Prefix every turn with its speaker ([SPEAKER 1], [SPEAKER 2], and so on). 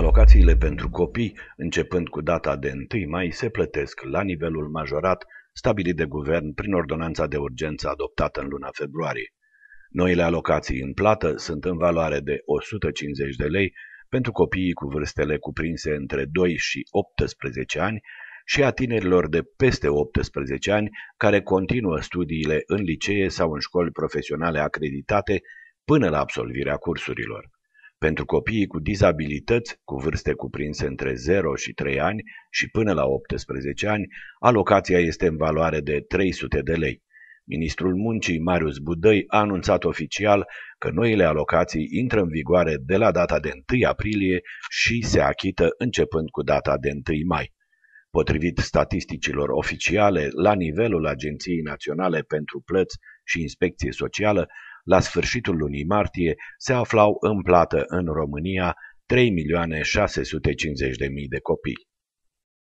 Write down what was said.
[SPEAKER 1] Alocațiile pentru copii, începând cu data de 1 mai, se plătesc la nivelul majorat stabilit de guvern prin ordonanța de urgență adoptată în luna februarie. Noile alocații în plată sunt în valoare de 150 de lei pentru copiii cu vârstele cuprinse între 2 și 18 ani și a tinerilor de peste 18 ani care continuă studiile în licee sau în școli profesionale acreditate până la absolvirea cursurilor pentru copiii cu dizabilități cu vârste cuprinse între 0 și 3 ani și până la 18 ani, alocația este în valoare de 300 de lei. Ministrul Muncii Marius Budăi a anunțat oficial că noile alocații intră în vigoare de la data de 1 aprilie și se achită începând cu data de 1 mai. Potrivit statisticilor oficiale, la nivelul Agenției Naționale pentru Plăți și Inspecție Socială, la sfârșitul lunii martie se aflau în plată în România 3.650.000 de copii.